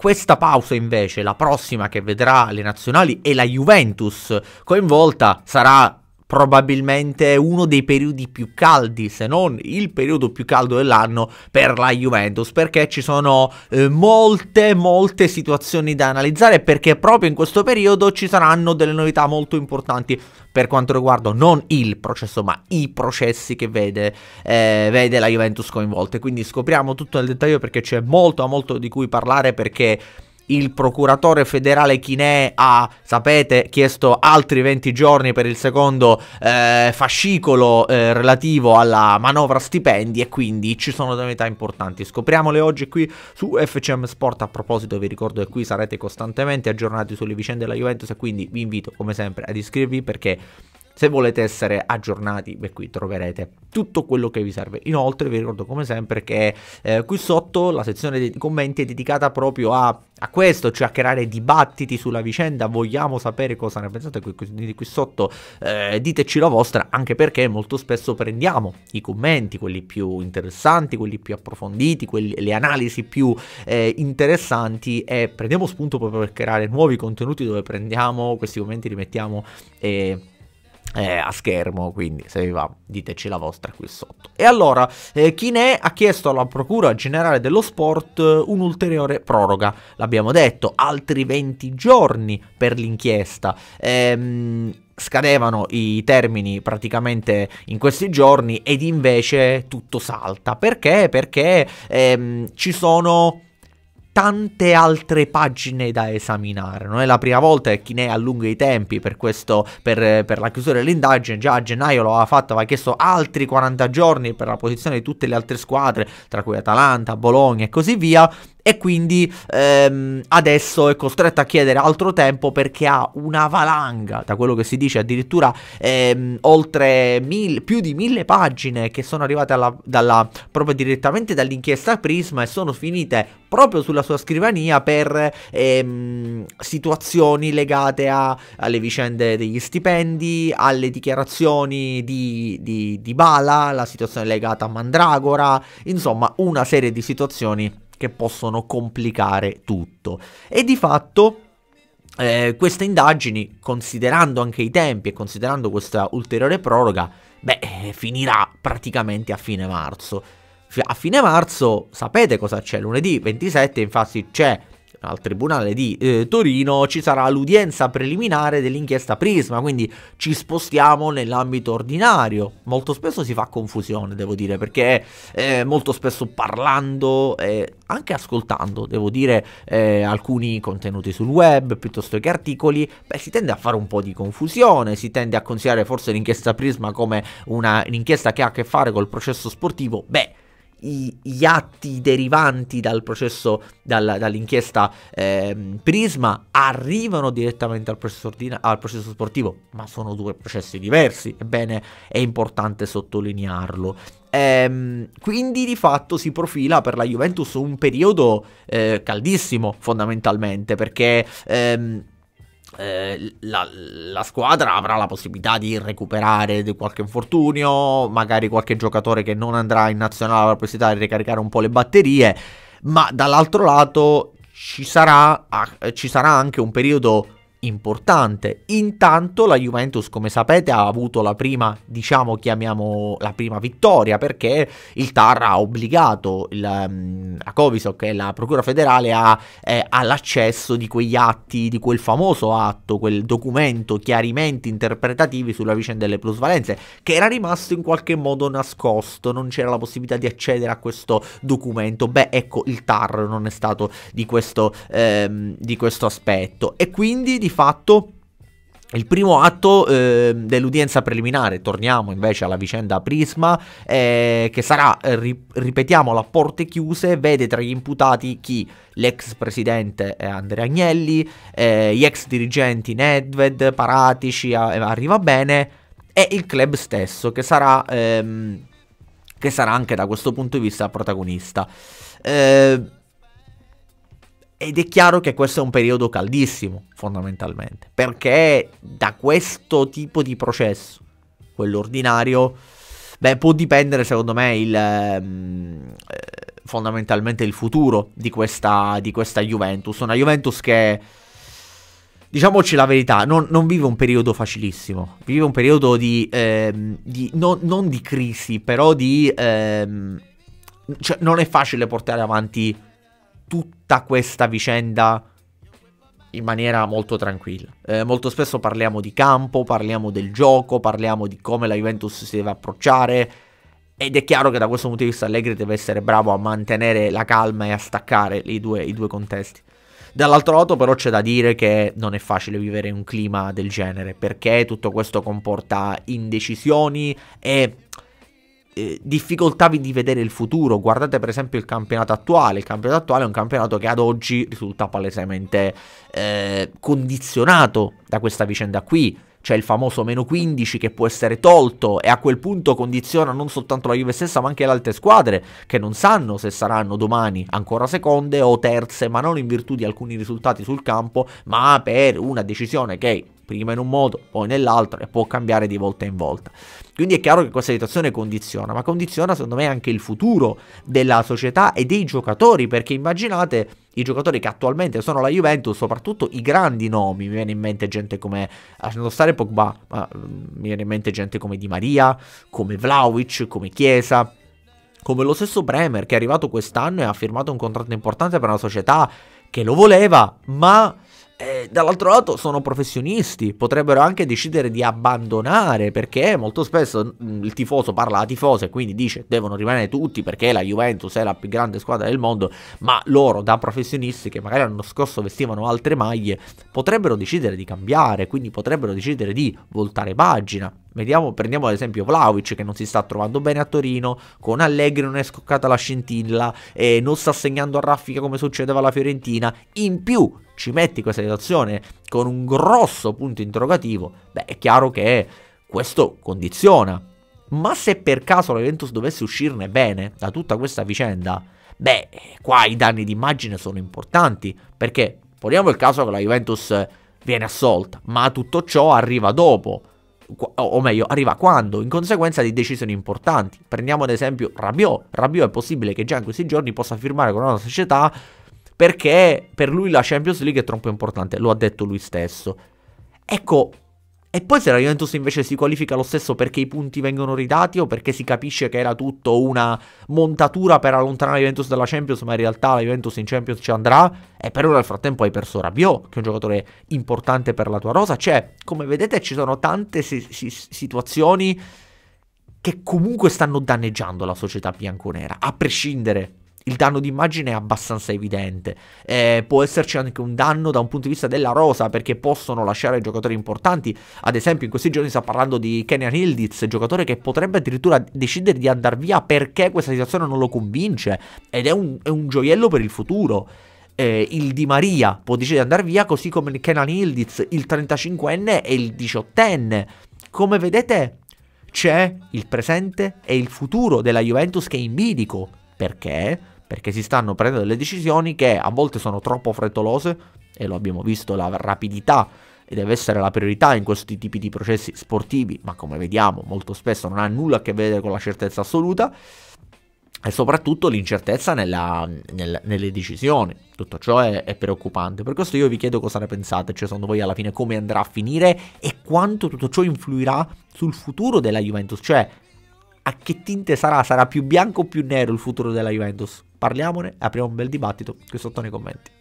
Questa pausa invece, la prossima che vedrà le nazionali e la Juventus coinvolta, sarà probabilmente uno dei periodi più caldi, se non il periodo più caldo dell'anno per la Juventus, perché ci sono eh, molte, molte situazioni da analizzare, perché proprio in questo periodo ci saranno delle novità molto importanti per quanto riguarda non il processo, ma i processi che vede, eh, vede la Juventus coinvolta. Quindi scopriamo tutto nel dettaglio perché c'è molto, molto di cui parlare perché il procuratore federale Chinè ha, sapete, chiesto altri 20 giorni per il secondo eh, fascicolo eh, relativo alla manovra stipendi e quindi ci sono novità importanti. Scopriamole oggi qui su FCM Sport. A proposito vi ricordo che qui sarete costantemente aggiornati sulle vicende della Juventus e quindi vi invito come sempre ad iscrivervi perché se volete essere aggiornati, beh, qui troverete tutto quello che vi serve. Inoltre vi ricordo come sempre che eh, qui sotto la sezione dei commenti è dedicata proprio a, a, questo, cioè a creare dibattiti sulla vicenda. Vogliamo sapere cosa ne pensate, quindi qui sotto eh, diteci la vostra, anche perché molto spesso prendiamo i commenti, quelli più interessanti, quelli più approfonditi, quelli, le analisi più eh, interessanti e prendiamo spunto proprio per creare nuovi contenuti dove prendiamo questi commenti, li mettiamo... Eh, eh, a schermo, quindi se vi va diteci la vostra qui sotto. E allora, eh, Chinè ha chiesto alla Procura Generale dello Sport eh, un'ulteriore proroga, l'abbiamo detto, altri 20 giorni per l'inchiesta. Ehm, scadevano i termini praticamente in questi giorni ed invece tutto salta. Perché? Perché ehm, ci sono tante altre pagine da esaminare. Non è la prima volta che Chinè allunga i tempi per, questo, per, per la chiusura dell'indagine. Già a gennaio lo aveva fatto, aveva chiesto altri 40 giorni per la posizione di tutte le altre squadre, tra cui Atalanta, Bologna e così via. E quindi ehm, adesso è costretto a chiedere altro tempo perché ha una valanga, da quello che si dice addirittura ehm, oltre mil, più di mille pagine che sono arrivate alla, dalla, proprio direttamente dall'inchiesta Prisma e sono finite proprio sulla sua scrivania per ehm, situazioni legate a, alle vicende degli stipendi, alle dichiarazioni di, di, di Bala, la situazione legata a Mandragora, insomma una serie di situazioni che possono complicare tutto. E di fatto... Eh, queste indagini, considerando anche i tempi e considerando questa ulteriore proroga, beh, eh, finirà praticamente a fine marzo a fine marzo sapete cosa c'è, lunedì 27 infatti c'è al Tribunale di eh, Torino ci sarà l'udienza preliminare dell'inchiesta Prisma, quindi ci spostiamo nell'ambito ordinario. Molto spesso si fa confusione, devo dire, perché eh, molto spesso parlando, eh, anche ascoltando, devo dire, eh, alcuni contenuti sul web piuttosto che articoli, beh, si tende a fare un po' di confusione, si tende a considerare forse l'inchiesta Prisma come una, un'inchiesta che ha a che fare col processo sportivo. Beh, i, gli atti derivanti dal processo, dal, dall'inchiesta eh, Prisma arrivano direttamente al processo, ordina- al processo, sportivo, ma sono due processi diversi, ebbene è importante sottolinearlo. Ehm, quindi di fatto si profila per la Juventus un periodo eh, caldissimo fondamentalmente perché... Ehm, eh, la, la, squadra avrà la possibilità di recuperare qualche infortunio, magari qualche giocatore che non andrà in nazionale avrà la possibilità di ricaricare un po' le batterie, ma dall'altro lato ci sarà, ah, ci sarà anche un periodo importante. Intanto la Juventus, come sapete, ha avuto la prima, diciamo, chiamiamo la prima vittoria perché il TAR ha obbligato il, um, mm, la Covisoc e la Procura federale a, eh, all'accesso di quegli atti, di quel famoso atto, quel documento, chiarimenti interpretativi sulla vicenda delle plusvalenze, che era rimasto in qualche modo nascosto, non c'era la possibilità di accedere a questo documento. Beh, ecco, il TAR non è stato di questo, ehm, di questo aspetto. E quindi di fatto il primo atto eh, dell'udienza preliminare, torniamo invece alla vicenda Prisma, eh, che sarà, eh, ri- ripetiamo, a porte chiuse, vede tra gli imputati chi? L'ex presidente eh, Andrea Agnelli, eh, gli ex dirigenti Nedved, Paratici, a- eh, arriva bene, e il club stesso, che sarà, ehm, che sarà anche da questo punto di vista protagonista. Eh, ed è chiaro che questo è un periodo caldissimo, fondamentalmente, perché da questo tipo di processo, quello ordinario, beh, può dipendere, secondo me, il, ehm, eh, fondamentalmente il futuro di questa, di questa Juventus. Una Juventus che diciamoci la verità, non, non, vive un periodo facilissimo, vive un periodo di, ehm, di no, non di crisi, però di... Ehm, cioè non è facile portare avanti tutta questa vicenda in maniera molto tranquilla. Eh, molto spesso parliamo di campo, parliamo del gioco, parliamo di come la Juventus si deve approcciare ed è chiaro che da questo punto di vista Allegri deve essere bravo a mantenere la calma e a staccare i due, i due contesti. Dall'altro lato però c'è da dire che non è facile vivere un clima del genere perché tutto questo comporta indecisioni e eh, difficoltà di vedere il futuro. Guardate per esempio il campionato attuale. Il campionato attuale è un campionato che ad oggi risulta palesemente eh, condizionato da questa vicenda qui. C'è il famoso meno 15 che può essere tolto e a quel punto condiziona non soltanto la Juve stessa ma anche le altre squadre che non sanno se saranno domani ancora seconde o terze ma non in virtù di alcuni risultati sul campo ma per una decisione che prima in un modo, poi nell'altro e può cambiare di volta in volta. Quindi è chiaro che questa situazione condiziona, ma condiziona secondo me anche il futuro della società e dei giocatori, perché immaginate i giocatori che attualmente sono la Juventus, soprattutto i grandi nomi, mi viene in mente gente come, lasciando ah, stare Pogba, ma mm, mi viene in mente gente come Di Maria, come Vlaovic, come Chiesa, come lo stesso Bremer che è arrivato quest'anno e ha firmato un contratto importante per una società che lo voleva, ma eh, dall'altro lato sono professionisti, potrebbero anche decidere di abbandonare perché molto spesso mm, il tifoso parla a tifose e quindi dice devono rimanere tutti perché la Juventus è la più grande squadra del mondo, ma loro da professionisti che magari l'anno scorso vestivano altre maglie potrebbero decidere di cambiare, quindi potrebbero decidere di voltare pagina. Vediamo, prendiamo ad esempio Vlaovic che non si sta trovando bene a Torino, con Allegri non è scoccata la scintilla, eh, non sta segnando a raffica come succedeva alla Fiorentina, in più ci metti questa situazione con un grosso punto interrogativo, beh è chiaro che questo condiziona. Ma se per caso la Juventus dovesse uscirne bene da tutta questa vicenda, beh qua i danni d'immagine sono importanti, perché poniamo il caso che la Juventus viene assolta, ma tutto ciò arriva dopo o meglio, arriva quando, in conseguenza di decisioni importanti. Prendiamo ad esempio Rabiot. Rabiot è possibile che già in questi giorni possa firmare con una società perché per lui la Champions League è troppo importante, lo ha detto lui stesso. Ecco, e poi se la Juventus invece si qualifica lo stesso perché i punti vengono ridati o perché si capisce che era tutto una montatura per allontanare la Juventus dalla Champions, ma in realtà la Juventus in Champions ci andrà e per ora nel frattempo hai perso Rabiot, che è un giocatore importante per la tua rosa. Cioè, come vedete ci sono tante si- si- situazioni che comunque stanno danneggiando la società bianconera, a prescindere il danno di immagine è abbastanza evidente. Eh, può esserci anche un danno da un punto di vista della rosa, perché possono lasciare giocatori importanti. Ad esempio, in questi giorni sta parlando di Kenyan Hildiz, giocatore che potrebbe addirittura decidere di andare via perché questa situazione non lo convince. Ed è un, è un gioiello per il futuro. Eh, il Di Maria può decidere di andare via, così come Kenan Hildiz, il 35enne e il 18enne. Come vedete, c'è il presente e il futuro della Juventus che è in bilico. Perché? Perché si stanno prendendo delle decisioni che a volte sono troppo frettolose, e lo abbiamo visto, la rapidità deve essere la priorità in questi tipi di processi sportivi, ma come vediamo molto spesso non ha nulla a che vedere con la certezza assoluta e soprattutto l'incertezza nella, nel, nelle decisioni. Tutto ciò è, è, preoccupante. Per questo io vi chiedo cosa ne pensate, cioè secondo voi alla fine come andrà a finire e quanto tutto ciò influirà sul futuro della Juventus, cioè a che tinte sarà? Sarà più bianco o più nero il futuro della Juventus? Parliamone, apriamo un bel dibattito qui sotto nei commenti.